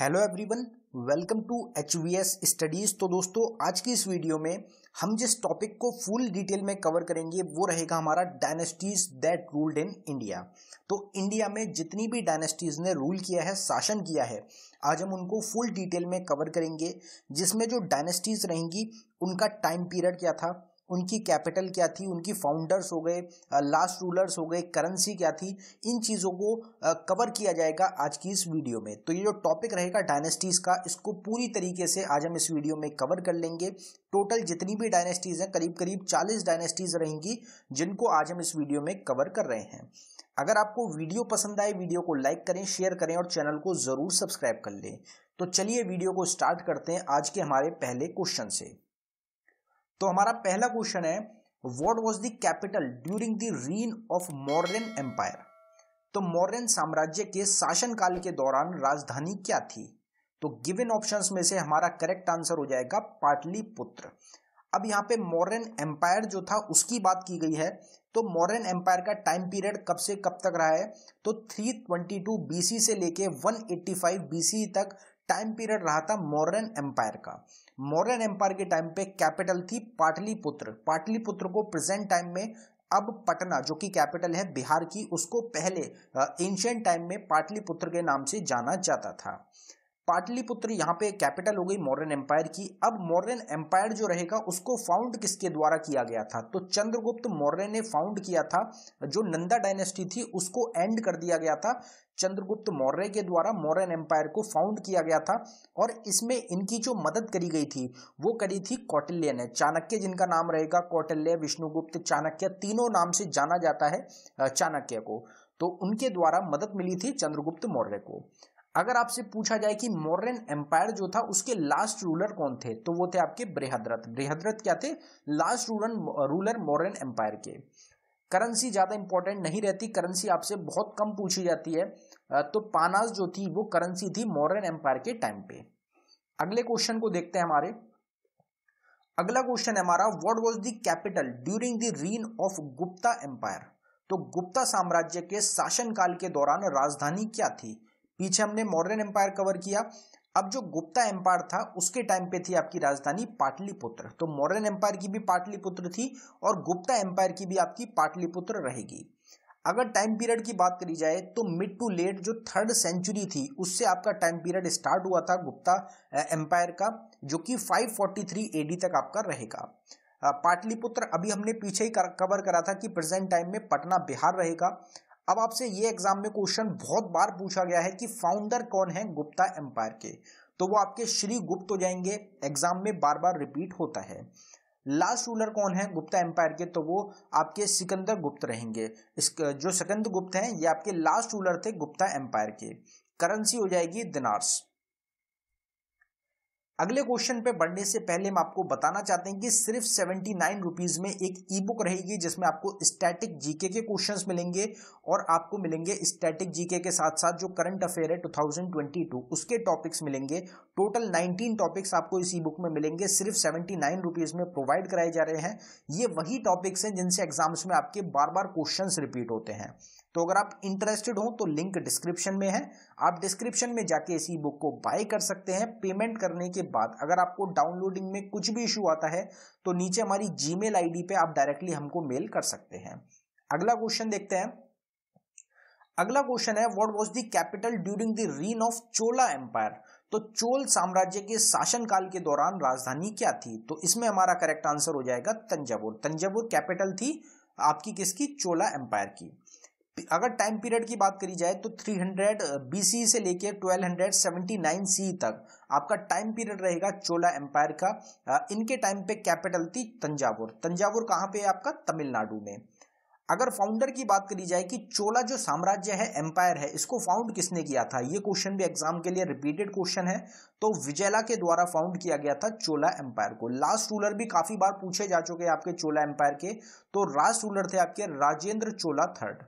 hello everyone welcome to H V S studies तो दोस्तों आज की इस वीडियो में हम जिस टॉपिक को फुल डिटेल में कवर करेंगे वो रहेगा हमारा dynasties that ruled in India तो इंडिया में जितनी भी डायनेस्टीज़ ने रूल किया है शासन किया है आज हम उनको फुल डिटेल में कवर करेंगे जिसमें जो डायनेस्टीज़ रहेंगी उनका टाइम पीरियड क्या था उनकी कैपिटल क्या थी उनकी फाउंडर्स हो गए लास्ट रूलर्स हो गए करेंसी क्या थी इन चीज़ों को कवर किया जाएगा आज की इस वीडियो में तो ये जो टॉपिक रहेगा डायनेस्टीज़ का इसको पूरी तरीके से आज हम इस वीडियो में कवर कर लेंगे टोटल जितनी भी डायनेस्टीज़ हैं करीब करीब चालीस डायनेस्टीज़ रहेंगी जिनको आज हम इस वीडियो में कवर कर रहे हैं अगर आपको वीडियो पसंद आए वीडियो को लाइक करें शेयर करें और चैनल को ज़रूर सब्सक्राइब कर लें तो चलिए वीडियो को स्टार्ट करते हैं आज के हमारे पहले क्वेश्चन से तो हमारा पहला क्वेश्चन है what was the capital during the reign of Mauryan empire तो मॉर्यन साम्राज्य के शासनकाल के दौरान राजधानी क्या थी तो गिवन ऑप्शंस में से हमारा करेक्ट आंसर हो जाएगा पाटली पुत्र अब यहाँ पे मॉरन एम्पायर जो था उसकी बात की गई है तो मॉरन एम्पायर का टाइम पीरियड कब से कब तक रहा है तो 322 सी से लेके 185 बीसी तक टाइम पीरियड रहा था मॉरन एम्पायर का मॉडर्न एम्पायर के टाइम पे कैपिटल थी पाटलिपुत्र पाटलिपुत्र को प्रेजेंट टाइम में अब पटना जो कि कैपिटल है बिहार की उसको पहले एंशियंट टाइम में पाटलिपुत्र के नाम से जाना जाता था पाटलिपुत्र यहाँ पे कैपिटल हो गई मॉडर्न एम्पायर की अब मॉडर्न एम्पायर जो रहेगा उसको फाउंड किसके द्वारा किया गया था तो चंद्रगुप्त मौर्य ने फाउंड किया था जो नंदा डायनेस्टी थी उसको एंड कर दिया गया था चंद्रगुप्त मौर्य के द्वारा मौर्यन एम्पायर को फाउंड किया गया था और इसमें इनकी जो मदद करी गई थी वो करी थी कौटिल्य ने चाणक्य जिनका नाम रहेगा कौटिल्य विष्णुगुप्त चाणक्य तीनों नाम से जाना जाता है चाणक्य को तो उनके द्वारा मदद मिली थी चंद्रगुप्त मौर्य को अगर आपसे पूछा जाए कि मॉडर्न एम्पायर जो था उसके लास्ट रूलर कौन थे तो वो थे आपके बृहद्रथ बृहद्रथ क्या थे last ruler ruler Mauryan empire के करेंसी ज़्यादा इंपॉर्टेंट नहीं रहती करेंसी आपसे बहुत कम पूछी जाती है तो पानास जो थी वो करेंसी थी मॉडर्न एम्पायर के टाइम पे अगले क्वेश्चन को देखते हैं हमारे अगला क्वेश्चन है हमारा what was the capital during the reign of Gupta empire तो गुप्ता साम्राज्य के शासनकाल के दौरान राजधानी क्या थी पीछे हमने मॉडर्न एम्पायर कवर किया अब जो गुप्ता एम्पायर था उसके टाइम पे थी आपकी राजधानी पाटलिपुत्र तो मॉडर्न एम्पायर की भी पाटलिपुत्र थी और गुप्ता एम्पायर की भी आपकी पाटलिपुत्र रहेगी अगर टाइम पीरियड की बात करी जाए तो मिड टू लेट जो थर्ड सेंचुरी थी उससे आपका टाइम पीरियड स्टार्ट हुआ था गुप्ता एम्पायर का जो कि 543 फोर्टी तक आपका रहेगा पाटलिपुत्र अभी हमने पीछे ही कवर करा था कि प्रेजेंट टाइम में पटना बिहार रहेगा अब आपसे ये एग्जाम में क्वेश्चन बहुत बार पूछा गया है कि फाउंडर कौन है गुप्ता एम्पायर के तो वो आपके श्री गुप्त हो जाएंगे एग्जाम में बार बार रिपीट होता है लास्ट रूलर कौन है गुप्ता एम्पायर के तो वो आपके सिकंदर गुप्त रहेंगे इस जो सिकंदर गुप्त हैं ये आपके लास्ट रूलर थे गुप्ता एम्पायर के करेंसी हो जाएगी दिनार्स अगले क्वेश्चन पे बढ़ने से पहले हम आपको बताना चाहते हैं कि सिर्फ सेवेंटी नाइन रुपीज़ में एक ई बुक रहेगी जिसमें आपको स्टैटिक जीके के क्वेश्चंस मिलेंगे और आपको मिलेंगे स्टैटिक जीके के साथ साथ जो करंट अफेयर है 2022 उसके टॉपिक्स मिलेंगे टोटल 19 टॉपिक्स आपको इस ई बुक में मिलेंगे सिर्फ सेवेंटी नाइन रुपीज़ में प्रोवाइड कराए जा रहे हैं ये वही टॉपिक्स हैं जिनसे एग्जाम्स में आपके बार बार क्वेश्चन रिपीट होते हैं तो अगर आप इंटरेस्टेड हो तो लिंक डिस्क्रिप्शन में है आप डिस्क्रिप्शन में जाके इसी बुक को बाय कर सकते हैं पेमेंट करने के बाद अगर आपको डाउनलोडिंग में कुछ भी इशू आता है तो नीचे हमारी जीमेल आईडी पे आप डायरेक्टली हमको मेल कर सकते हैं अगला क्वेश्चन देखते हैं अगला क्वेश्चन है what was the capital during the reign of Chola empire तो चोल साम्राज्य के शासनकाल के दौरान राजधानी क्या थी तो इसमें हमारा करेक्ट आंसर हो जाएगा तंजावुर तंजावुर कैपिटल थी आपकी किसकी चोला एम्पायर की अगर टाइम पीरियड की बात करी जाए तो 300 बीसी से लेकर 1279 सी तक आपका टाइम पीरियड रहेगा चोला एम्पायर का इनके टाइम पे कैपिटल थी तंजावुर तंजावुर कहाँ पे है आपका तमिलनाडु में अगर फाउंडर की बात करी जाए कि चोला जो साम्राज्य है एम्पायर है इसको फाउंड किसने किया था ये क्वेश्चन भी एग्जाम के लिए रिपीटेड क्वेश्चन है तो विजयला के द्वारा फाउंड किया गया था चोला एम्पायर को लास्ट रूलर भी काफी बार पूछे जा चुके हैं आपके चोला एम्पायर के तो लास्ट रूलर थे आपके Rajendra Chola third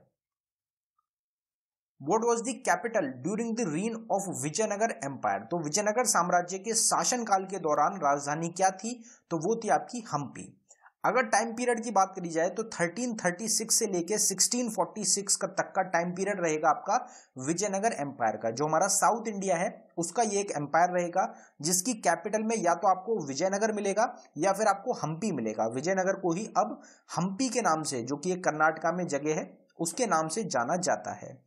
what was the capital during the reign of Vijayanagara empire तो विजयनगर साम्राज्य के शासनकाल के दौरान राजधानी क्या थी तो वो थी आपकी हम्पी अगर टाइम पीरियड की बात करी जाए तो 1336 से लेके 1646 का तक का टाइम पीरियड रहेगा आपका विजयनगर एम्पायर का जो हमारा साउथ इंडिया है उसका ये एक एम्पायर रहेगा जिसकी कैपिटल में या तो आपको विजयनगर मिलेगा या फिर आपको हम्पी मिलेगा विजयनगर को ही अब हम्पी के नाम से जो कि एक कर्नाटका में जगह है उसके नाम से जाना जाता है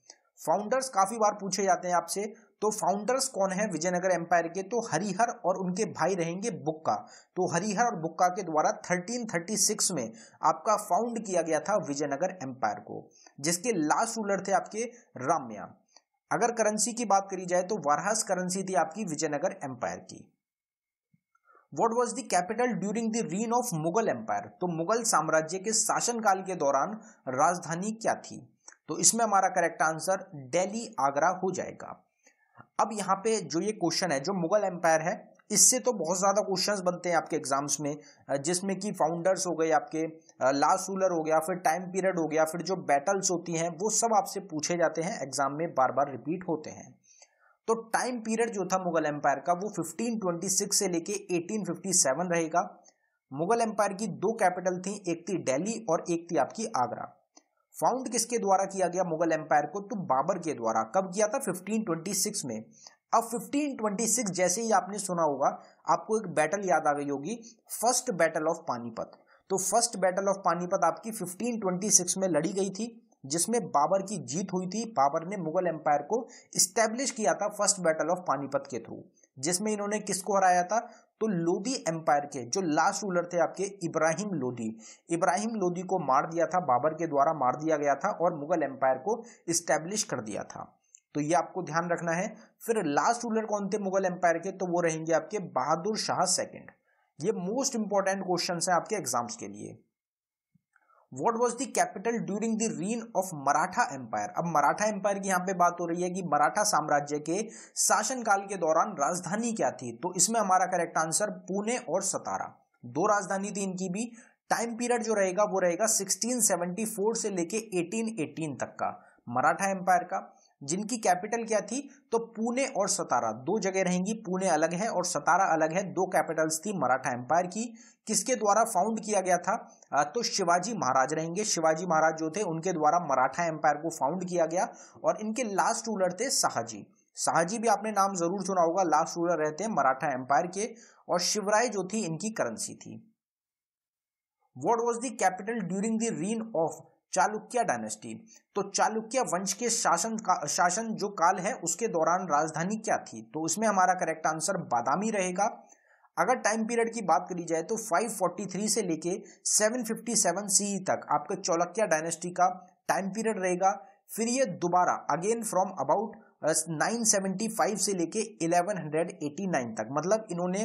फाउंडर्स काफी बार पूछे जाते हैं आपसे तो फाउंडर्स कौन है विजयनगर एम्पायर के तो हरिहर और उनके भाई रहेंगे बुक्का तो हरिहर और बुक्का के द्वारा 1336 में आपका फाउंड किया गया था विजयनगर एम्पायर को जिसके लास्ट रूलर थे आपके राम्या अगर करेंसी की बात करी जाए तो वारहास करेंसी थी आपकी विजयनगर एम्पायर की what was the capital during the reign of Mughal empire तो मुगल साम्राज्य के शासनकाल के दौरान राजधानी क्या थी तो इसमें हमारा करेक्ट आंसर दिल्ली आगरा हो जाएगा अब यहाँ पे जो ये क्वेश्चन है जो मुगल एम्पायर है इससे तो बहुत ज़्यादा क्वेश्चंस बनते हैं आपके एग्जाम्स में जिसमें कि फाउंडर्स हो गए आपके लास्ट रूलर हो गया फिर टाइम पीरियड हो गया फिर जो बैटल्स होती हैं वो सब आपसे पूछे जाते हैं एग्जाम में बार बार रिपीट होते हैं तो टाइम पीरियड जो था मुगल एम्पायर का वो फिफ्टीन से लेके एटीन रहेगा मुगल एम्पायर की दो कैपिटल थी एक थी डेली और एक थी आपकी आगरा फाउंड किसके द्वारा किया गया मुगल एम्पायर को तो बाबर के द्वारा कब किया था 1526 में अब 1526 जैसे ही आपने सुना होगा आपको एक बैटल याद आ गई होगी फर्स्ट बैटल ऑफ पानीपत तो फर्स्ट बैटल ऑफ पानीपत आपकी 1526 में लड़ी गई थी जिसमें बाबर की जीत हुई थी बाबर ने मुगल एम्पायर को स्टैब्लिश किया था फर्स्ट बैटल ऑफ पानीपत के थ्रू जिसमें इन्होंने किसको हराया था तो लोदी एम्पायर के जो लास्ट रूलर थे आपके इब्राहिम लोदी इब्राहिम लोदी को मार दिया था बाबर के द्वारा मार दिया गया था और मुगल एम्पायर को इस्टेब्लिश कर दिया था तो ये आपको ध्यान रखना है फिर लास्ट रूलर कौन थे मुगल एम्पायर के तो वो रहेंगे आपके बहादुर शाह सेकेंड ये मोस्ट इंपॉर्टेंट क्वेश्चन है आपके एग्जाम्स के लिए what was the capital during the reign of Maratha empire अब मराठा एम्पायर की यहाँ पे बात हो रही है कि मराठा साम्राज्य के शासनकाल के दौरान राजधानी क्या थी तो इसमें हमारा करेक्ट आंसर पुणे और सतारा दो राजधानी थी इनकी भी टाइम पीरियड जो रहेगा वो रहेगा 1674 से लेके 1818 तक का मराठा एम्पायर का जिनकी कैपिटल क्या थी तो पुणे और सतारा दो जगह रहेंगी पुणे अलग है और सतारा अलग है दो कैपिटल्स थी मराठा एम्पायर की किसके द्वारा फाउंड किया गया था तो शिवाजी महाराज रहेंगे शिवाजी महाराज जो थे उनके द्वारा मराठा एम्पायर को फाउंड किया गया और इनके लास्ट रूलर थे शाहजी शाहजी भी आपने नाम जरूर सुना होगा लास्ट रूलर रहते हैं मराठा एम्पायर के और शिवराय जो थी इनकी करेंसी थी what was the capital during the reign of Chalukya dynasty तो चालुक्य वंश के शासन का शासन जो काल है उसके दौरान राजधानी क्या थी तो इसमें हमारा करेक्ट आंसर बादामी रहेगा अगर टाइम पीरियड की बात करी जाए तो 543 से लेके 757 सीई e तक आपके चौलक्या डायनेस्टी का टाइम पीरियड रहेगा फिर ये दोबारा अगेन फ्रॉम अबाउट 975 से लेके 1189 तक मतलब इन्होंने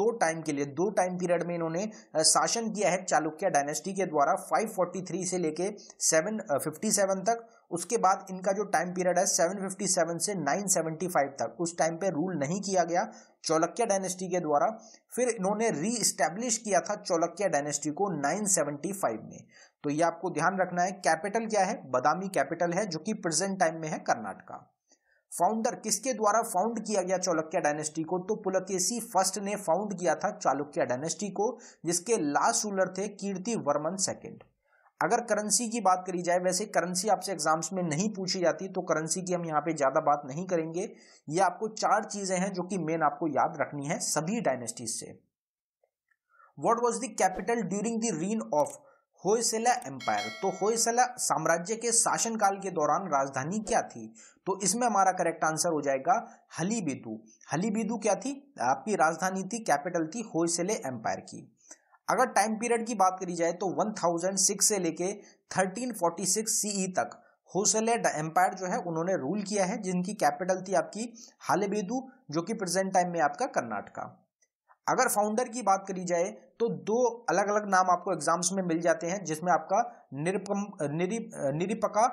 दो टाइम के लिए दो टाइम पीरियड में इन्होंने शासन किया है चालुक्य डायनेस्टी के द्वारा 543 से लेके 757 तक उसके बाद इनका जो टाइम पीरियड है 757 से 975 तक उस टाइम पे रूल नहीं किया गया चौलक्या डायनेस्टी के द्वारा फिर इन्होंने री इस्टेब्लिश किया था चौलक्या डायनेस्टी को 975 में तो ये आपको ध्यान रखना है कैपिटल क्या है बदामी कैपिटल है जो कि प्रेजेंट टाइम में है कर्नाटका फाउंडर किसके द्वारा फाउंड किया गया चौलक्य डायनेस्टी को तो पुलकेशी फर्स्ट ने फाउंड किया था चालुक्य डायनेस्टी को जिसके लास्ट रूलर थे कीर्ति वर्मन सेकेंड अगर करेंसी की बात करी जाए वैसे करेंसी आपसे एग्जाम्स में नहीं पूछी जाती तो करेंसी की हम यहाँ पे ज़्यादा बात नहीं करेंगे ये आपको चार चीज़ें हैं जो कि मेन आपको याद रखनी है सभी डायनेस्टीज से what was the capital during the reign of Hoysala empire तो होयसला साम्राज्य के शासनकाल के दौरान राजधानी क्या थी तो इसमें हमारा करेक्ट आंसर हो जाएगा हलीबीदू हलीबीदू क्या थी आपकी राजधानी थी कैपिटल थी होयसले एम्पायर की अगर टाइम पीरियड की बात करी जाए तो 1006 से लेके 1346 सीई e तक होसले एम्पायर जो है उन्होंने रूल किया है जिनकी कैपिटल थी आपकी हालेबेदू जो कि प्रेजेंट टाइम में आपका कर्नाटका अगर फाउंडर की बात करी जाए तो दो अलग अलग नाम आपको एग्जाम्स में मिल जाते हैं जिसमें आपका निरपम निरिप निरिपका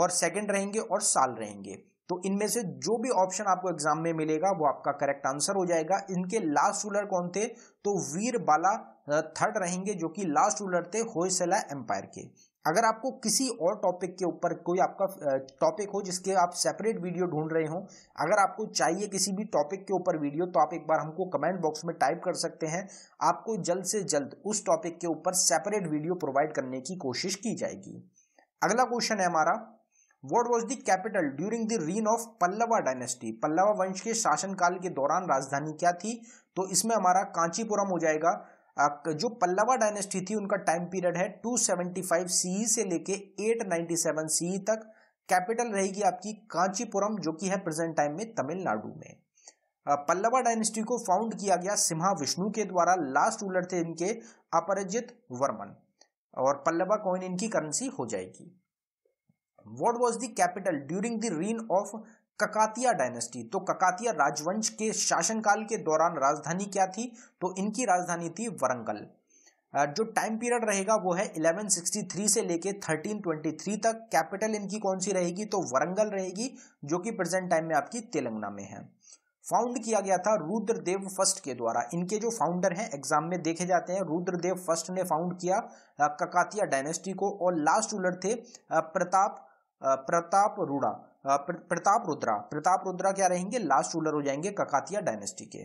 और सेकंड रहेंगे और साल रहेंगे तो इनमें से जो भी ऑप्शन आपको एग्जाम में मिलेगा वो आपका करेक्ट आंसर हो जाएगा इनके लास्ट रूलर कौन थे तो वीर बाला थर्ड रहेंगे जो कि लास्ट रूलर थे होयसला एम्पायर के अगर आपको किसी और टॉपिक के ऊपर कोई आपका टॉपिक हो जिसके आप सेपरेट वीडियो ढूंढ रहे हो अगर आपको चाहिए किसी भी टॉपिक के ऊपर वीडियो तो आप एक बार हमको कमेंट बॉक्स में टाइप कर सकते हैं आपको जल्द से जल्द उस टॉपिक के ऊपर सेपरेट वीडियो प्रोवाइड करने की कोशिश की जाएगी अगला क्वेश्चन है हमारा what was the capital during the reign of Pallava dynasty Pallava वंश के शासनकाल के दौरान राजधानी क्या थी तो इसमें हमारा कांचीपुरम हो जाएगा जो पल्लवा डायनेस्टी थी उनका टाइम पीरियड है 275 सीई से लेके 897 सीई तक कैपिटल रहेगी आपकी कांचीपुरम जो कि है प्रेजेंट टाइम में तमिलनाडु में पल्लवा डायनेस्टी को फाउंड किया गया सिम्हा विष्णु के द्वारा लास्ट रूलर थे इनके अपराजित वर्मन और पल्लवा कॉइन इनकी करेंसी हो जाएगी what was the capital during the reign of Kakatiya dynasty तो ककातिया राजवंश के शासनकाल के दौरान राजधानी क्या थी तो इनकी राजधानी थी वरंगल जो टाइम पीरियड रहेगा वो है 1163 से लेके 1323 तक कैपिटल इनकी कौन सी रहेगी तो वरंगल रहेगी जो कि प्रेजेंट टाइम में आपकी तेलंगाना में है फाउंड किया गया था रुद्रदेव फर्स्ट के द्वारा इनके जो फाउंडर हैं एग्जाम में देखे जाते हैं रुद्रदेव फर्स्ट ने फाउंड किया ककातिया डायनेस्टी को और लास्ट रूलर थे प्रताप प्रताप रूड़ा प्रताप रुद्रा प्रताप रुद्रा क्या रहेंगे लास्ट रूलर हो जाएंगे ककातिया डायनेस्टी के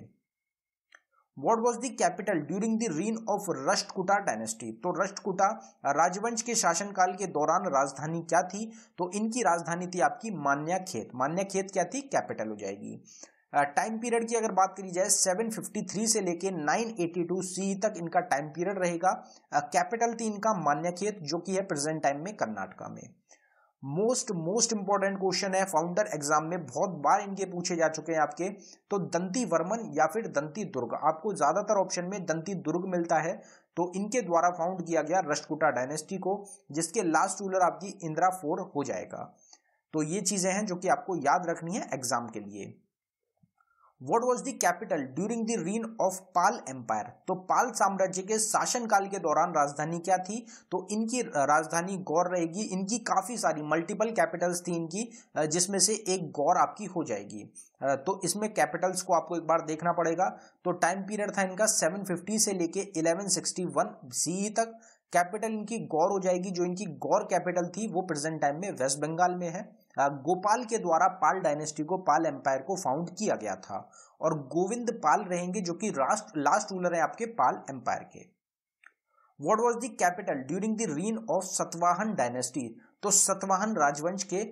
what was the capital during the reign of Rashtrakuta dynasty तो रष्टकुटा राजवंश के शासनकाल के दौरान राजधानी क्या थी तो इनकी राजधानी थी आपकी मान्या खेत मान्या खेत क्या थी कैपिटल हो जाएगी टाइम पीरियड की अगर बात करी जाए 753 से लेके 982 एटी सी तक इनका टाइम पीरियड रहेगा कैपिटल थी इनका मान्या खेत जो कि है प्रेजेंट टाइम में कर्नाटका में मोस्ट मोस्ट इंपॉर्टेंट क्वेश्चन है फाउंडर एग्जाम में बहुत बार इनके पूछे जा चुके हैं आपके तो दंती वर्मन या फिर दंती दुर्ग आपको ज्यादातर ऑप्शन में दंती दुर्ग मिलता है तो इनके द्वारा फाउंड किया गया रश्कुटा डायनेस्टी को जिसके लास्ट रूलर आपकी इंदिरा फोर हो जाएगा तो ये चीजें हैं जो कि आपको याद रखनी है एग्जाम के लिए what was the capital during the reign of Pala empire तो पाल साम्राज्य के शासनकाल के दौरान राजधानी क्या थी तो इनकी राजधानी गौर रहेगी इनकी काफी सारी मल्टीपल कैपिटल्स थी इनकी जिसमें से एक गौर आपकी हो जाएगी तो इसमें कैपिटल्स को आपको एक बार देखना पड़ेगा तो टाइम पीरियड था इनका 750 से लेके 1161 सीई तक कैपिटल इनकी गौर हो जाएगी जो इनकी गौर कैपिटल थी वो प्रेजेंट टाइम में वेस्ट बंगाल में है गोपाल के द्वारा पाल डायनेस्टी को पाल एम्पायर को फाउंड किया गया था और गोविंद पाल रहेंगे जो कि राष्ट्र लास्ट रूलर है आपके पाल एम्पायर के what was the capital during the reign of Satavahana dynasty तो सतवाहन राजवंश के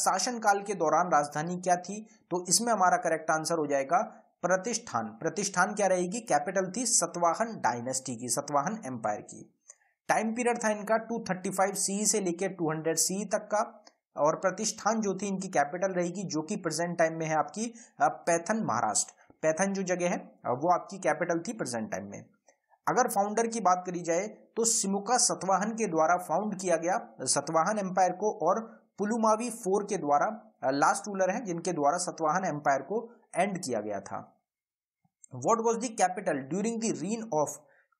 शासनकाल के दौरान राजधानी क्या थी तो इसमें हमारा करेक्ट आंसर हो जाएगा प्रतिष्ठान प्रतिष्ठान क्या रहेगी कैपिटल थी सतवाहन डायनेस्टी की सतवाहन एम्पायर की टाइम पीरियड था इनका 235 सी से लेकर 200 सी तक का और प्रतिष्ठान जो थी इनकी कैपिटल रहेगी जो कि प्रेजेंट टाइम में है आपकी पैथन महाराष्ट्र पैथन जो जगह है वो आपकी कैपिटल थी प्रेजेंट टाइम में अगर फाउंडर की बात करी जाए तो सिमुका सतवाहन के द्वारा फाउंड किया गया सतवाहन एम्पायर को और पुलुमावी फोर के द्वारा लास्ट रूलर है जिनके द्वारा सतवाहन एम्पायर को एंड किया गया था what was the capital during the reign of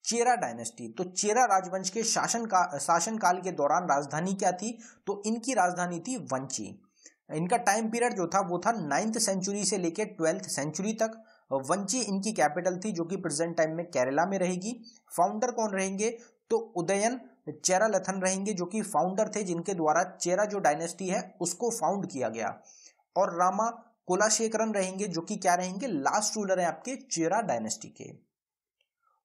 Chera dynasty तो चेरा राजवंश के शासन का शासन काल के दौरान राजधानी क्या थी तो इनकी राजधानी थी वंची इनका टाइम पीरियड जो था वो था नाइन्थ सेंचुरी से लेकर ट्वेल्थ सेंचुरी तक वंची इनकी कैपिटल थी जो कि प्रेजेंट टाइम में केरला में रहेगी फाउंडर कौन रहेंगे तो उदयन चेरालथन रहेंगे जो कि फाउंडर थे जिनके द्वारा चेरा जो डायनेस्टी है उसको फाउंड किया गया और रामा कोलाशेखरन रहेंगे जो कि क्या रहेंगे लास्ट रूलर है आपके चेरा डायनेस्टी के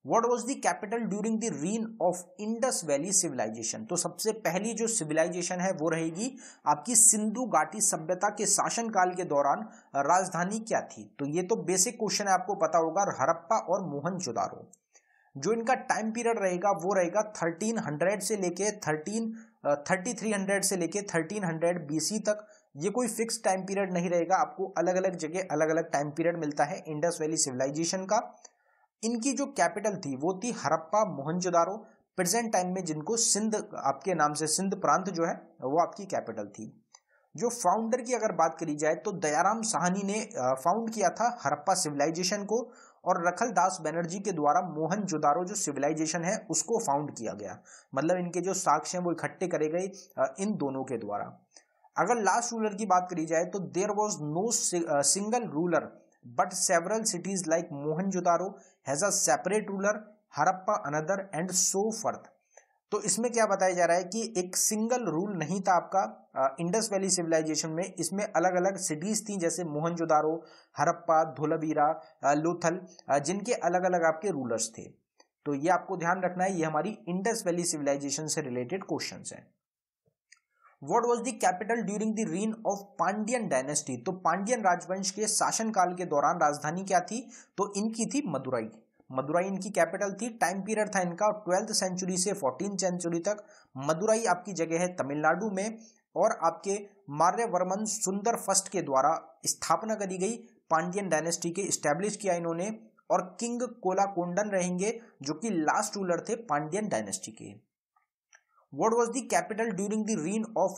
what was the capital during the reign of Indus valley civilisation तो सबसे पहली जो सिविलाइजेशन है वो रहेगी आपकी सिंधु घाटी सभ्यता के शासनकाल के दौरान राजधानी क्या थी तो ये तो बेसिक क्वेश्चन है आपको पता होगा हरप्पा और चुदारो जो इनका टाइम पीरियड रहेगा वो रहेगा थर्टीन हंड्रेड से लेके थर्टीन थर्टी थ्री हंड्रेड से लेके बी बीसी तक ये कोई फिक्स टाइम पीरियड नहीं रहेगा आपको अलग अलग जगह अलग अलग टाइम पीरियड मिलता है इंडस वैली सिविलाइजेशन का इनकी जो कैपिटल थी वो थी हरप्पा मोहनजोदारो प्रेजेंट टाइम में जिनको सिंध आपके नाम से सिंध प्रांत जो है वो आपकी कैपिटल थी जो फाउंडर की अगर बात करी जाए तो दयाराम साहनी ने फाउंड किया था हरप्पा सिविलाइजेशन को और रखल दास बैनर्जी के द्वारा मोहन जोदारो जो सिविलाइजेशन है उसको फाउंड किया गया मतलब इनके जो साक्ष्य हैं वो इकट्ठे करे गए इन दोनों के द्वारा अगर लास्ट रूलर की बात करी जाए तो there was no single ruler but several cities like Mohenjodaro has a separate ruler Harappa another and so forth तो इसमें क्या बताया जा रहा है कि एक सिंगल रूल नहीं था आपका इंडस वैली सिविलाइजेशन में इसमें अलग अलग सिटीज थी जैसे मोहनजोदारो हरप्पा धोलबीरा लोथल जिनके अलग अलग आपके रूलर्स थे तो ये आपको ध्यान रखना है ये हमारी इंडस वैली सिविलाइजेशन से रिलेटेड क्वेश्चन है what was the capital during the reign of Pandyan dynasty तो पांडियन राजवंश के शासनकाल के दौरान राजधानी क्या थी तो इनकी थी मदुराई मदुराई इनकी कैपिटल थी टाइम पीरियड था इनका ट्वेल्थ सेंचुरी से फोर्टीन सेंचुरी तक मदुराई आपकी जगह है तमिलनाडु में और आपके मार्यवर्मन सुंदर फर्स्ट के द्वारा स्थापना करी गई पांडियन डायनेस्टी के स्टैब्लिश किया इन्होंने और किंग कोलाकोंडन रहेंगे जो कि लास्ट रूलर थे पांडियन डायनेस्टी के what was the capital during the reign of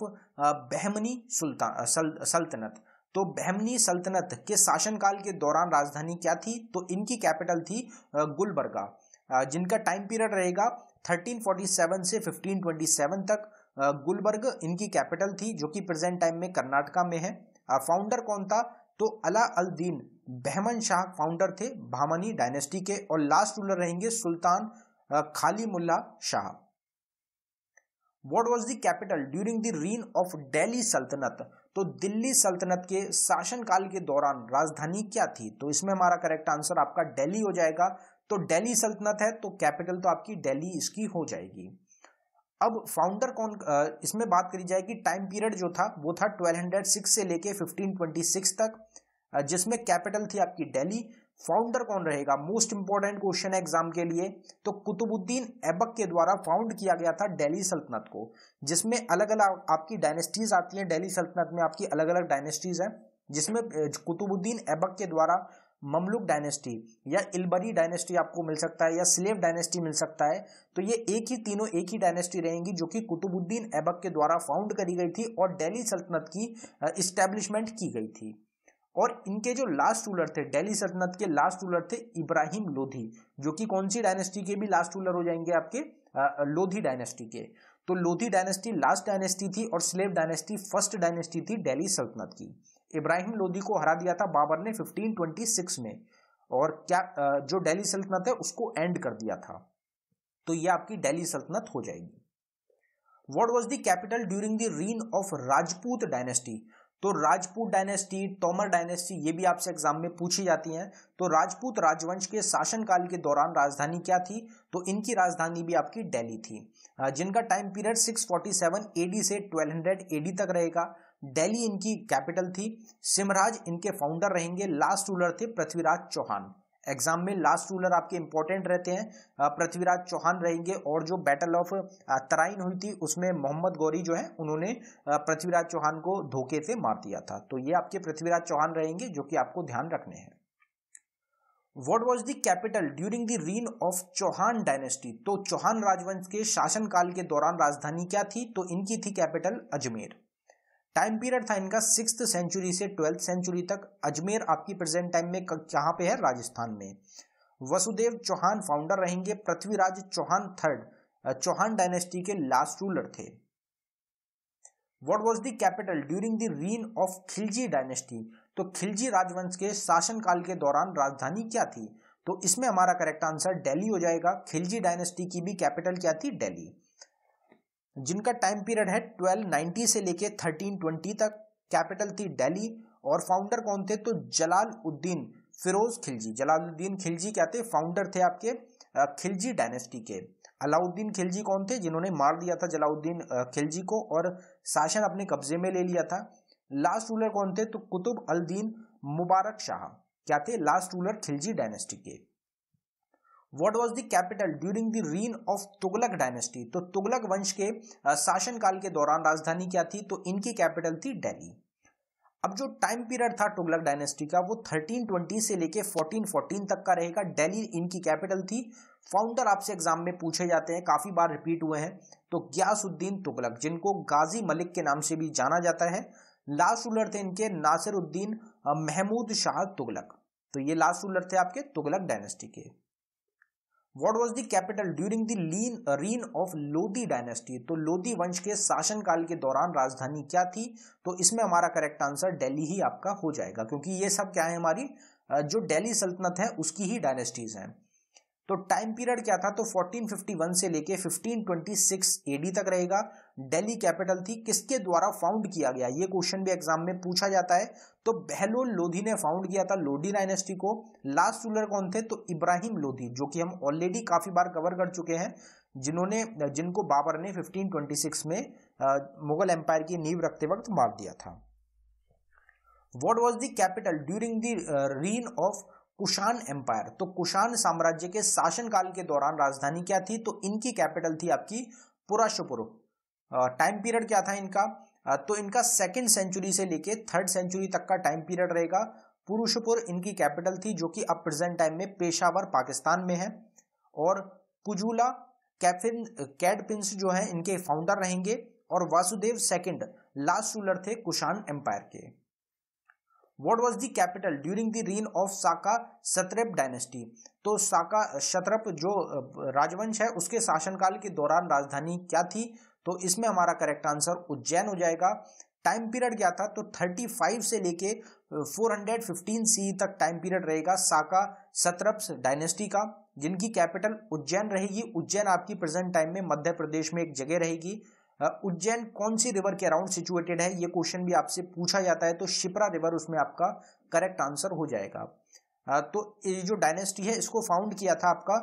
Bahmani sultan सल्तनत तो बहमनी सल्तनत के शासनकाल के दौरान राजधानी क्या थी तो इनकी कैपिटल थी uh, गुलबर्गा uh, जिनका टाइम पीरियड रहेगा 1347 से 1527 तक uh, गुलबर्ग इनकी कैपिटल थी जो कि प्रेजेंट टाइम में कर्नाटका में है फाउंडर कौन था तो अला अल दीन बहमन शाह फाउंडर थे भामनी डायनेस्टी के और लास्ट रूलर रहेंगे Sultan Kalimullah Shah what was the capital during the reign of Delhi सल्तनत तो दिल्ली सल्तनत के शासनकाल के दौरान राजधानी क्या थी तो इसमें हमारा करेक्ट आंसर आपका डेली हो जाएगा तो डेली सल्तनत है तो कैपिटल तो आपकी डेली इसकी हो जाएगी अब फाउंडर कौन इसमें बात करी जाए कि टाइम पीरियड जो था वो था 1206 से लेके 1526 तक जिसमें कैपिटल थी आपकी दिल्ली फाउंडर कौन रहेगा मोस्ट इंपॉर्टेंट क्वेश्चन है एग्जाम के लिए तो कुतुबुद्दीन ऐबक के द्वारा फाउंड किया गया था दिल्ली सल्तनत को जिसमें अलग अलग आपकी डायनेस्टीज आती हैं दिल्ली सल्तनत में आपकी अलग अलग डायनेस्टीज हैं जिसमें कुतुबुद्दीन ऐबक के द्वारा ममलुक डायनेस्टी या इलबरी डायनेस्टी आपको मिल सकता है या स्लेव डायनेस्टी मिल सकता है तो ये एक ही तीनों एक ही डायनेस्टी रहेंगी जो कि कुतुबुद्दीन ऐबक के द्वारा फाउंड करी गई थी और दिल्ली सल्तनत की इस्टेब्लिशमेंट की गई थी और इनके जो लास्ट रूलर थे दिल्ली सल्तनत के लास्ट रूलर थे इब्राहिम लोधी जो कि कौन सी डायनेस्टी के भी लास्ट रूलर हो जाएंगे आपके लोधी डायनेस्टी के तो लोधी डायनेस्टी लास्ट डायनेस्टी थी और स्लेव डायनेस्टी फर्स्ट डायनेस्टी थी दिल्ली सल्तनत की इब्राहिम लोधी को हरा दिया था बाबर ने 1526 में और क्या जो दिल्ली सल्तनत है उसको एंड कर दिया था तो ये आपकी दिल्ली सल्तनत हो जाएगी what was the capital during the reign of Rajput dynasty तो राजपूत डायनेस्टी तोमर डायनेस्टी ये भी आपसे एग्जाम में पूछी जाती हैं तो राजपूत राजवंश के शासनकाल के दौरान राजधानी क्या थी तो इनकी राजधानी भी आपकी दिल्ली थी जिनका टाइम पीरियड 647 एडी से 1200 एडी तक रहेगा दिल्ली इनकी कैपिटल थी सिमराज इनके फाउंडर रहेंगे लास्ट रूलर थे पृथ्वीराज चौहान एग्जाम में लास्ट रूलर आपके इंपॉर्टेंट रहते हैं पृथ्वीराज चौहान रहेंगे और जो बैटल ऑफ तराइन हुई थी उसमें मोहम्मद गौरी जो है उन्होंने पृथ्वीराज चौहान को धोखे से मार दिया था तो ये आपके पृथ्वीराज चौहान रहेंगे जो कि आपको ध्यान रखने हैं what was the capital during the reign of Chauhan dynasty तो चौहान राजवंश के शासनकाल के दौरान राजधानी क्या थी तो इनकी थी कैपिटल अजमेर टाइम पीरियड था इनका सिक्स सेंचुरी से ट्वेल्थ सेंचुरी तक अजमेर आपकी प्रेजेंट टाइम में कहाँ पे है राजस्थान में वसुदेव चौहान फाउंडर रहेंगे पृथ्वीराज चौहान थर्ड चौहान डायनेस्टी के लास्ट रूलर थे what was the capital during the reign of Khilji dynasty तो खिलजी राजवंश के शासनकाल के दौरान राजधानी क्या थी तो इसमें हमारा करेक्ट आंसर दिल्ली हो जाएगा खिलजी डायनेस्टी की भी कैपिटल क्या थी दिल्ली जिनका टाइम पीरियड है 1290 से लेके 1320 तक कैपिटल थी दिल्ली और फाउंडर कौन थे तो जलाल उद्दीन फिरोज खिलजी जलालुद्दीन खिलजी क्या थे फाउंडर थे आपके खिलजी डायनेस्टी के अलाउद्दीन खिलजी कौन थे जिन्होंने मार दिया था जलाउद्दीन खिलजी को और शासन अपने कब्जे में ले लिया था लास्ट रूलर कौन थे तो कुतुब अल्दीन मुबारक शाह क्या थे लास्ट रूलर खिलजी डायनेस्टी के what was the capital during the reign of Tughlaq dynasty तो तुगलक वंश के शासनकाल के दौरान राजधानी क्या थी तो इनकी कैपिटल थी डेली अब जो टाइम पीरियड था तुगलक डायनेस्टी का वो 1320 से लेके 1414 तक का रहेगा दिल्ली इनकी कैपिटल थी फाउंडर आपसे एग्जाम में पूछे जाते हैं काफी बार रिपीट हुए हैं तो ग्यासुद्दीन तुगलक जिनको गाजी मलिक के नाम से भी जाना जाता है लास्ट रूलर थे इनके नासिरुद्दीन महमूद शाह तुगलक तो ये लास्ट रूलर थे आपके तुगलक डायनेस्टी के what was the capital during the lean reign of Lodhi dynasty तो लोधी वंश के शासनकाल के दौरान राजधानी क्या थी तो इसमें हमारा करेक्ट आंसर दिल्ली ही आपका हो जाएगा क्योंकि ये सब क्या है हमारी जो दिल्ली सल्तनत है उसकी ही डायनेस्टीज हैं तो टाइम पीरियड क्या था तो 1451 से लेके 1526 एडी तक रहेगा दिल्ली कैपिटल थी किसके द्वारा फाउंड किया गया ये क्वेश्चन भी एग्जाम में पूछा जाता है तो बहलोल लोधी ने फाउंड किया था लोधी डायनेस्टी को लास्ट रूलर कौन थे तो इब्राहिम लोधी जो कि हम ऑलरेडी काफी बार कवर कर चुके हैं जिन्होंने जिनको बाबर ने फिफ्टीन में मुगल एम्पायर की नींव रखते वक्त मार दिया था what was the capital during the reign of Kushan empire तो कुशान साम्राज्य के शासनकाल के दौरान राजधानी क्या थी तो इनकी कैपिटल थी आपकी पुराशपुर टाइम पीरियड क्या था इनका तो इनका सेकेंड सेंचुरी से लेके थर्ड सेंचुरी तक का टाइम पीरियड रहेगा पुरुषपुर इनकी कैपिटल थी जो कि अब प्रेजेंट टाइम में पेशावर पाकिस्तान में है और कुजूला कैफिन कैडपिंस जो है इनके फाउंडर रहेंगे और वासुदेव सेकंड लास्ट रूलर थे कुशान एम्पायर के what was the capital during the reign of Saka satrap dynasty तो साका शत्रप जो राजवंश है उसके शासनकाल के दौरान राजधानी क्या थी तो इसमें हमारा करेक्ट आंसर उज्जैन हो जाएगा टाइम पीरियड क्या था तो 35 से लेके 415 सी तक टाइम पीरियड रहेगा साका सत्रप्स डायनेस्टी का जिनकी कैपिटल उज्जैन रहेगी उज्जैन आपकी प्रेजेंट टाइम में मध्य प्रदेश में एक जगह रहेगी हाँ, उज्जैन कौन सी रिवर के अराउंड सिचुएटेड है ये क्वेश्चन भी आपसे पूछा जाता है तो शिप्रा रिवर उसमें आपका करेक्ट आंसर हो जाएगा हाँ, तो ये जो डायनेस्टी है इसको फाउंड किया था आपका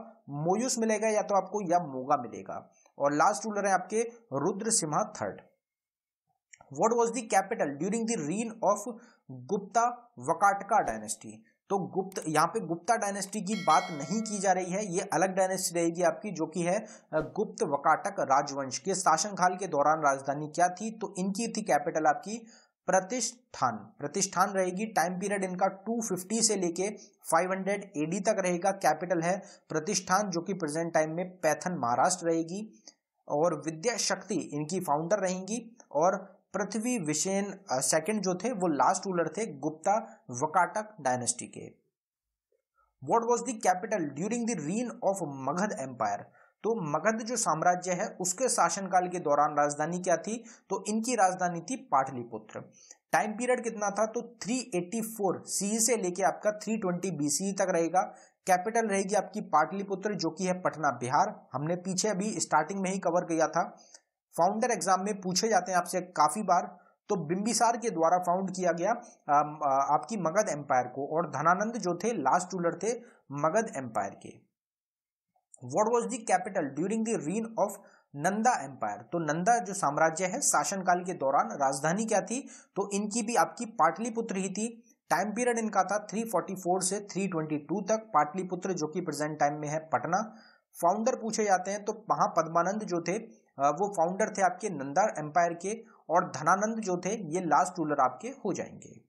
मोयूस मिलेगा या तो आपको या मोगा मिलेगा और लास्ट रूलर है आपके Rudra Simha third what was the capital during the reign of Gupta Vakataka dynasty तो गुप्त यहाँ पे गुप्ता डायनेस्टी की बात नहीं की जा रही है ये अलग डायनेस्टी रहेगी आपकी जो कि है गुप्त वकाटक राजवंश के शासनकाल के दौरान राजधानी क्या थी तो इनकी थी कैपिटल आपकी प्रतिष्ठान प्रतिष्ठान रहेगी टाइम पीरियड इनका 250 से लेके 500 एडी तक रहेगा कैपिटल है प्रतिष्ठान जो कि प्रेजेंट टाइम में पैथन महाराष्ट्र रहेगी और विद्या शक्ति इनकी फाउंडर रहेंगी और पृथ्वी विशेन सेकंड जो थे वो लास्ट रूलर थे गुप्ता वकाटक डायनेस्टी के what was the capital during the reign of Magadh empire तो मगध जो साम्राज्य है उसके शासनकाल के दौरान राजधानी क्या थी तो इनकी राजधानी थी पाटलिपुत्र टाइम पीरियड कितना था तो 384 सी से लेके आपका 320 बीसीई तक रहेगा कैपिटल रहेगी आपकी पाटलिपुत्र जो कि है पटना बिहार हमने पीछे अभी स्टार्टिंग में ही कवर किया था फाउंडर एग्जाम में पूछे जाते हैं आपसे काफी बार तो बिंबिसार के द्वारा फाउंड किया गया आपकी मगध एम्पायर को और धनानंद जो थे लास्ट रूलर थे मगध एम्पायर के what was the capital during the reign of Nanda empire तो नंदा जो साम्राज्य है शासनकाल के दौरान राजधानी क्या थी तो इनकी भी आपकी पाटलिपुत्र ही थी टाइम पीरियड इनका था 344 से 322 तक पाटलिपुत्र जो कि प्रेजेंट टाइम में है पटना फाउंडर पूछे जाते हैं तो वहां पद्मानंद जो थे वो फाउंडर थे आपके नंदा एम्पायर के और धनानंद जो थे ये लास्ट रूलर आपके हो जाएंगे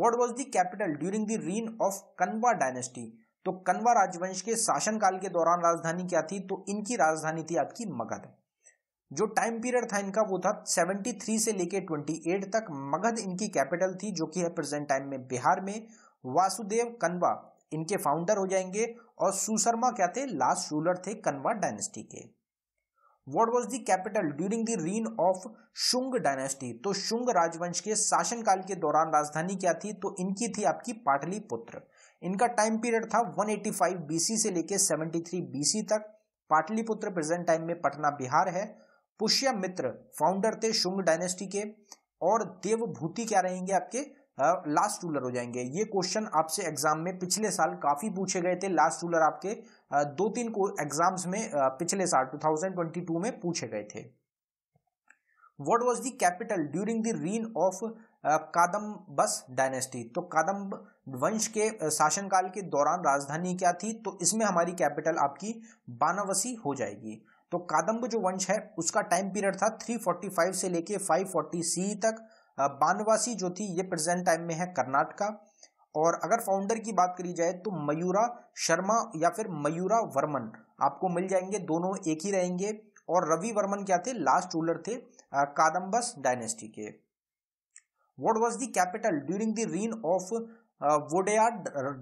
what was the capital during the reign of Kanva dynasty तो कन्वा राजवंश के शासनकाल के दौरान राजधानी क्या थी तो इनकी राजधानी थी आपकी मगध जो टाइम पीरियड था इनका वो था 73 से लेके 28 तक मगध इनकी कैपिटल थी जो कि है प्रेजेंट टाइम में बिहार में वासुदेव कन्वा इनके फाउंडर हो जाएंगे और सुशर्मा क्या थे लास्ट रूलर थे कन्वा डायनेस्टी के what was the capital during the reign of Shunga dynasty तो शुंग राजवंश के शासनकाल के दौरान राजधानी क्या थी तो इनकी थी आपकी पाटलिपुत्र इनका टाइम पीरियड था 185 बीसी से लेके 73 थ्री तक पाटलिपुत्र प्रेजेंट टाइम में पटना बिहार है पुष्य मित्र फाउंडर थे शुंग डायनेस्टी के और देवभूति क्या रहेंगे आपके लास्ट हाँ, रूलर हो जाएंगे ये क्वेश्चन आपसे एग्जाम में पिछले साल काफ़ी पूछे गए थे लास्ट रूलर आपके हाँ, दो तीन को एग्जाम्स में हाँ, पिछले साल 2022 में पूछे गए थे what was the capital during the reign of Kadambas dynasty तो कादम वंश के शासनकाल के दौरान राजधानी क्या थी तो इसमें हमारी कैपिटल आपकी बानावसी हो जाएगी तो कादम्ब जो वंश है उसका टाइम पीरियड था 345 से लेके 540 फोर्टी सी तक बानवासी जो थी ये प्रेजेंट टाइम में है कर्नाटका और अगर फाउंडर की बात करी जाए तो मयूरा शर्मा या फिर मयूरा वर्मन आपको मिल जाएंगे दोनों एक ही रहेंगे और रवि वर्मन क्या थे लास्ट रूलर थे कादम्बस डायनेस्टी के what was the capital during the reign of Wodeyar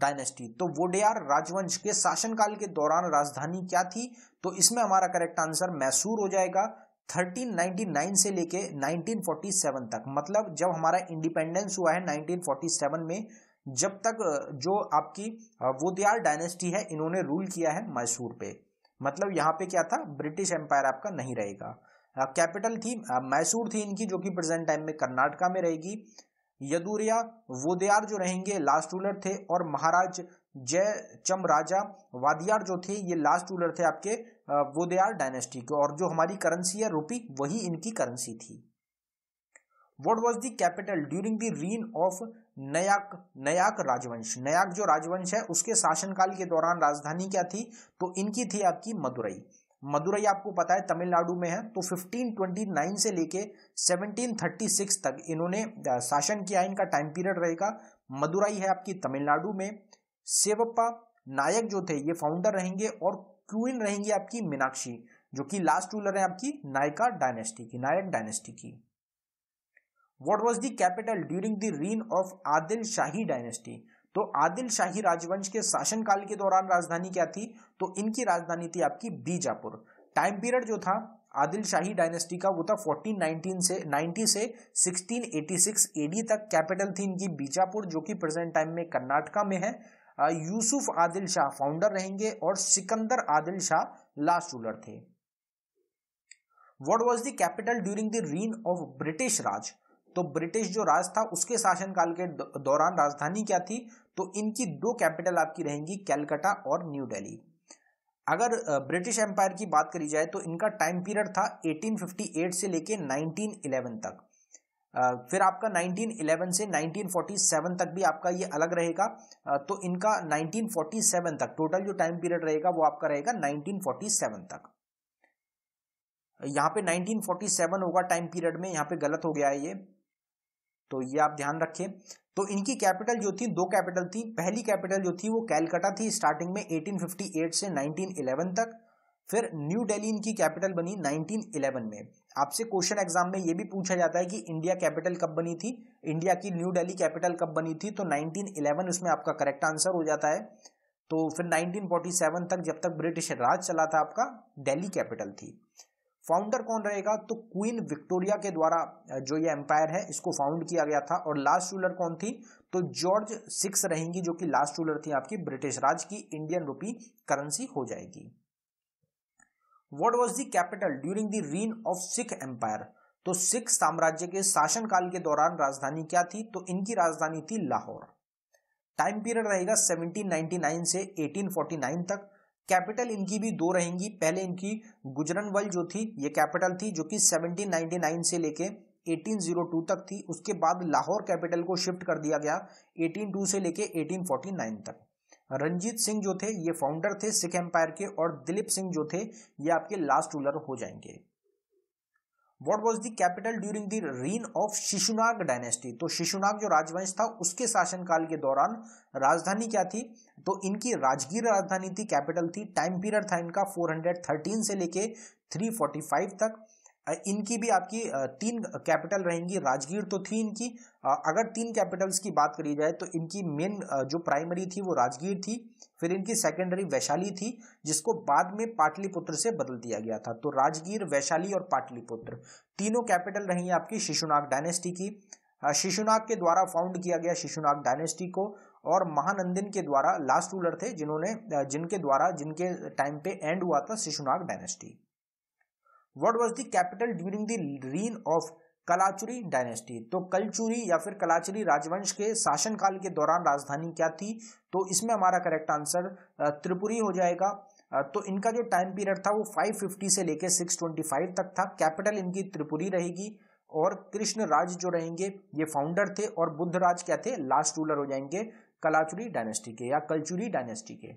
dynasty तो वोडेयार राजवंश के शासनकाल के दौरान राजधानी क्या थी तो इसमें हमारा करेक्ट आंसर मैसूर हो जाएगा 1399 से लेके 1947 तक मतलब जब हमारा इंडिपेंडेंस हुआ है 1947 में जब तक जो आपकी वोदियार डायनेस्टी है इन्होंने रूल किया है मैसूर पे मतलब यहाँ पे क्या था ब्रिटिश एम्पायर आपका नहीं रहेगा कैपिटल थी मैसूर थी इनकी जो कि प्रेजेंट टाइम में कर्नाटका में रहेगी यदूरिया वोदियार जो रहेंगे लास्ट रूलर थे और महाराज जय चमराजा वादियार जो थे ये लास्ट रूलर थे आपके वो दे आर डायनेस्टी और जो हमारी करेंसी है रुपी वही इनकी करेंसी थी what was the capital during the reign of Nayak Nayak राजवंश नयाक जो राजवंश है उसके शासनकाल के दौरान राजधानी क्या थी तो इनकी थी आपकी मदुरई मदुरई आपको पता है तमिलनाडु में है तो 1529 से लेके 1736 तक इन्होंने शासन किया इनका टाइम पीरियड रहेगा मदुरई है आपकी तमिलनाडु में सेवप्पा नायक जो थे ये फाउंडर रहेंगे और क्वीन रहेंगी आपकी मीनाक्षी जो कि लास्ट रूलर है आपकी नायका डायनेस्टी की नायक डायनेस्टी की what was the capital during the reign of Adil Shahi dynasty तो आदिल शाही राजवंश के शासनकाल के दौरान राजधानी क्या थी तो इनकी राजधानी थी आपकी बीजापुर टाइम पीरियड जो था आदिल शाही डायनेस्टी का वो था 1419 से 90 से 1686 एडी तक कैपिटल थी इनकी बीजापुर जो कि प्रेजेंट टाइम में कर्नाटका में है यूसुफ आदिल शाह फाउंडर रहेंगे और सिकंदर आदिल शाह लास्ट रूलर थे what was the capital during the reign of British Raj तो ब्रिटिश जो राज था उसके शासनकाल के दौरान राजधानी क्या थी तो इनकी दो कैपिटल आपकी रहेंगी कैलकाटा और न्यू दिल्ली अगर ब्रिटिश एम्पायर की बात करी जाए तो इनका टाइम पीरियड था 1858 से लेके 1911 तक फिर आपका 1911 से 1947 तक भी आपका ये अलग रहेगा तो इनका 1947 तक टोटल जो टाइम पीरियड रहेगा वो आपका रहेगा 1947 तक यहाँ पे 1947 होगा टाइम पीरियड में यहाँ पे गलत हो गया है ये तो ये आप ध्यान रखें तो इनकी कैपिटल जो थी दो कैपिटल थी पहली कैपिटल जो थी वो कैलकाटा थी स्टार्टिंग में 1858 से 1911 तक फिर न्यू दिल्ली इनकी कैपिटल बनी 1911 में आपसे क्वेश्चन एग्जाम में ये भी पूछा जाता है कि इंडिया कैपिटल कब बनी थी इंडिया की न्यू दिल्ली कैपिटल कब बनी थी तो 1911 उसमें आपका करेक्ट आंसर हो जाता है तो फिर 1947 तक जब तक ब्रिटिश राज चला था आपका दिल्ली कैपिटल थी फाउंडर कौन रहेगा तो क्वीन विक्टोरिया के द्वारा जो ये एम्पायर है इसको फाउंड किया गया था और लास्ट रूलर कौन थी तो जॉर्ज सिक्स रहेंगी जो कि लास्ट रूलर थी आपकी ब्रिटिश राज की इंडियन रुपी करेंसी हो जाएगी what was the capital during the reign of Sikh empire तो सिख साम्राज्य के शासनकाल के दौरान राजधानी क्या थी तो इनकी राजधानी थी लाहौर टाइम पीरियड रहेगा 1799 से 1849 तक कैपिटल इनकी भी दो रहेंगी पहले इनकी गुजरनवल जो थी ये कैपिटल थी जो कि 1799 से लेके 1802 तक थी उसके बाद लाहौर कैपिटल को शिफ्ट कर दिया गया 182 से लेके 1849 तक रंजीत सिंह जो थे ये फाउंडर थे सिख एम्पायर के और दिलीप सिंह जो थे ये आपके लास्ट रूलर हो जाएंगे what was the capital during the reign of Shishunaga dynasty तो शिशुनाग जो राजवंश था उसके शासनकाल के दौरान राजधानी क्या थी तो इनकी राजगीर राजधानी थी कैपिटल थी टाइम पीरियड था इनका 413 से लेके 345 तक इनकी भी आपकी तीन कैपिटल रहेंगी राजगीर तो थी इनकी अगर तीन कैपिटल्स की बात करी जाए तो इनकी मेन जो प्राइमरी थी वो राजगीर थी फिर इनकी सेकेंडरी वैशाली थी जिसको बाद में पाटलिपुत्र से बदल दिया गया था तो राजगीर वैशाली और पाटलिपुत्र तीनों कैपिटल रही आपकी शिशुनाग डायनेस्टी की शिशुनाग के द्वारा फाउंड किया गया शिशुनाग डायनेस्टी को और महानंदिन के द्वारा लास्ट रूलर थे जिन्होंने जिनके द्वारा जिनके टाइम पे एंड हुआ था Shishunaga dynasty what was the capital during the reign of Kalachuri dynasty तो कलचुरी या फिर कलाचुरी राजवंश के शासनकाल के दौरान राजधानी क्या थी तो इसमें हमारा करेक्ट आंसर त्रिपुरी हो जाएगा तो इनका जो टाइम पीरियड था वो 550 से लेके 625 तक था कैपिटल इनकी त्रिपुरी रहेगी और कृष्ण राज जो रहेंगे ये फाउंडर थे और बुद्ध राज क्या थे लास्ट रूलर हो जाएंगे कलाचुरी डायनेस्टी के या कलचुरी डायनेस्टी के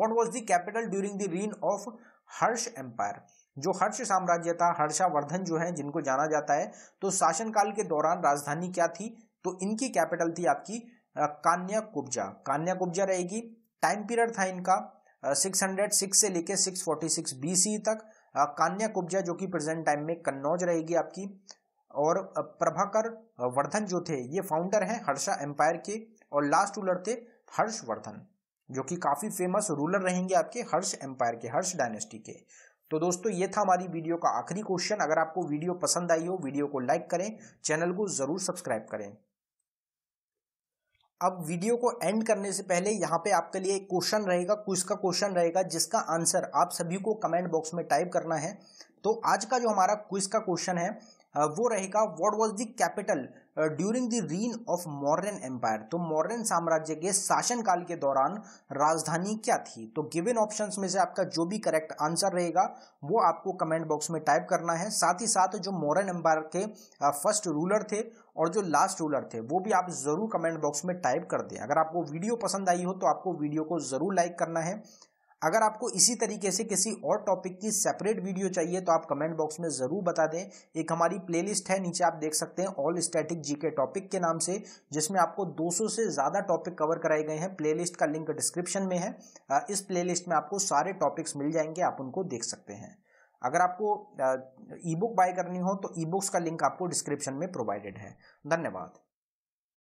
what was the capital during the reign of Harsha empire जो हर्ष साम्राज्य था हर्षावर्धन जो है जिनको जाना जाता है तो शासनकाल के दौरान राजधानी क्या थी तो इनकी कैपिटल थी आपकी कान्या कुब्जा कान्या कुब्जा रहेगी टाइम पीरियड था इनका 606 से लेके 646 बीसी तक कान्या कुब्जा जो कि प्रेजेंट टाइम में कन्नौज रहेगी आपकी और प्रभाकर वर्धन जो थे ये फाउंडर हैं हर्षा एम्पायर के और लास्ट रूलर थे हर्षवर्धन जो कि काफी फेमस रूलर रहेंगे आपके हर्ष एम्पायर के हर्ष डायनेस्टी के तो दोस्तों ये था हमारी वीडियो का आखिरी क्वेश्चन अगर आपको वीडियो पसंद आई हो वीडियो को लाइक करें चैनल को ज़रूर सब्सक्राइब करें अब वीडियो को एंड करने से पहले यहाँ पे आपके लिए एक क्वेश्चन रहेगा क्विज का क्वेश्चन रहेगा जिसका आंसर आप सभी को कमेंट बॉक्स में टाइप करना है तो आज का जो हमारा क्विज का क्वेश्चन है वो रहेगा what was the capital during the reign of Mauryan empire तो मॉर्रन साम्राज्य के शासनकाल के दौरान राजधानी क्या थी तो गिवन ऑप्शन में से आपका जो भी करेक्ट आंसर रहेगा वो आपको कमेंट बॉक्स में टाइप करना है साथ ही साथ जो मॉर्न एम्पायर के फर्स्ट रूलर थे और जो लास्ट रूलर थे वो भी आप जरूर कमेंट बॉक्स में टाइप कर दें अगर आपको वीडियो पसंद आई हो तो आपको वीडियो को जरूर लाइक करना है अगर आपको इसी तरीके से किसी और टॉपिक की सेपरेट वीडियो चाहिए तो आप कमेंट बॉक्स में ज़रूर बता दें एक हमारी प्लेलिस्ट है नीचे आप देख सकते हैं ऑल स्टैटिक जीके टॉपिक के नाम से जिसमें आपको 200 से ज़्यादा टॉपिक कवर कराए गए हैं प्लेलिस्ट का लिंक डिस्क्रिप्शन में है इस प्ले में आपको सारे टॉपिक्स मिल जाएंगे आप उनको देख सकते हैं अगर आपको ई बुक बाय करनी हो तो ई बुक्स का लिंक आपको डिस्क्रिप्शन में प्रोवाइडेड है धन्यवाद